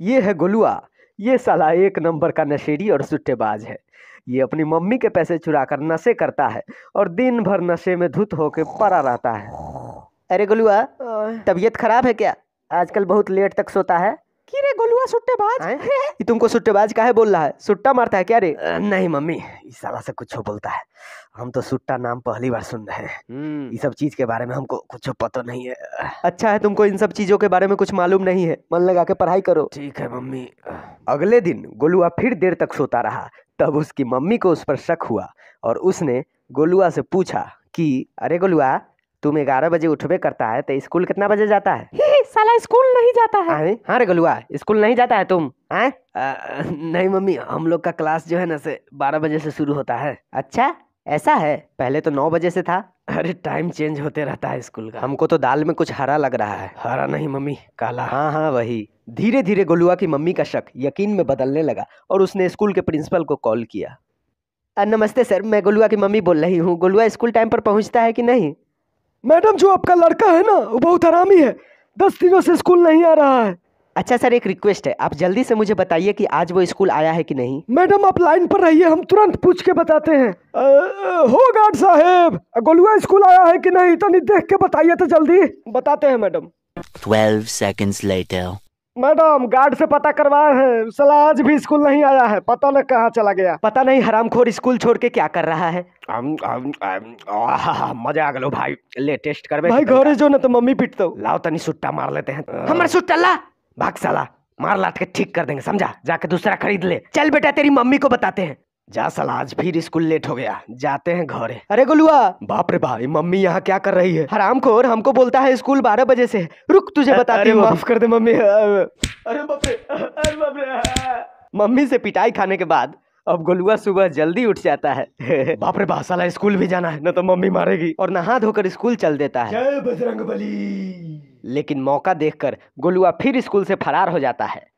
ये है गोलुआ ये साला एक नंबर का नशेड़ी और सुट्टेबाज है ये अपनी मम्मी के पैसे चुरा कर नशे करता है और दिन भर नशे में धुत होकर पड़ा रहता है अरे गोलुआ तबीयत खराब है क्या आजकल बहुत लेट तक सोता है की रे गोलुआ सुट्टेबाज ये हाँ? तुमको सुट्टेबाज काहे बोल रहा है सुट्टा मारता है क्या रे नहीं मम्मी इस साला से कुछ बोलता है हम तो सुट्टा नाम पहली बार सुन रहे हैं ये हम्म। सब चीज के बारे में हमको कुछ पता नहीं है अच्छा है तुमको इन सब चीजों के बारे में कुछ मालूम नहीं है मन लगा के पढ़ाई करो ठीक है मम्मी अगले दिन गोलुआ फिर देर तक सोता रहा तब उसकी मम्मी को उस पर शक हुआ और उसने गोलुआ से पूछा कि अरे गोलुआ तुम ग्यारह बजे उठबे करता है तो स्कूल कितना बजे जाता है साला स्कूल नहीं जाता है हाँ रे गलुआ स्कूल नहीं जाता है तुम आ, नहीं मम्मी हम लोग का क्लास जो है ना से बारह बजे से शुरू होता है अच्छा ऐसा है पहले तो नौ बजे से था अरे टाइम चेंज होते रहता है स्कूल का हमको तो दाल में कुछ हरा लग रहा है हरा नहीं मम्मी काला हाँ हाँ वही धीरे धीरे गोलुआ की मम्मी का शक यकीन में बदलने लगा और उसने स्कूल के प्रिंसिपल को कॉल किया नमस्ते सर मैं गोलुआ की मम्मी बोल रही हूँ गोलुआ स्कूल टाइम पर पहुँचता है कि नहीं मैडम जो आपका लड़का है ना वो बहुत हरामी है दस दिनों से स्कूल नहीं आ रहा है अच्छा सर एक रिक्वेस्ट है आप जल्दी से मुझे बताइए कि आज वो स्कूल आया है कि नहीं मैडम आप लाइन पर रहिए हम तुरंत पूछ के बताते हैं हो गार्ड साहेब गोलुआ स्कूल आया है कि नहीं तो नहीं देख के बताइए तो जल्दी बताते हैं madam 12 seconds later madam guard से पता करवाए हैं सला आज भी स्कूल नहीं आया है पता न कहाँ चला गया पता नहीं हरामखोर स्कूल छोड़ के क्या कर रहा है आम, आम, आम, मजा आ गलो भाई टेस्ट कर भाई तो घर जो ना तो मम्मी पीट दो लाओ तनी सुट्टा मार लेते हैं हाँ। हमारा सुट्टा ला भाग साला मार लाट के ठीक कर देंगे समझा जाके दूसरा खरीद ले चल बेटा तेरी मम्मी को बताते हैं जा आज फिर स्कूल लेट हो गया जाते हैं घर अरे गोलुआ बाप रे भाई मम्मी यहाँ क्या कर रही है हराम खोर हमको बोलता है स्कूल बारह बजे से रुक तुझे बता हूँ माफ कर दे मम्मी अरे बाप रे अरे बाप रे मम्मी से पिटाई खाने के बाद अब गोलुआ सुबह जल्दी उठ जाता है बाप रे बाप साला स्कूल भी जाना है न तो मम्मी मारेगी और नहा धोकर स्कूल चल देता है जय बजरंग बली लेकिन मौका देखकर गोलुआ फिर स्कूल से फरार हो जाता है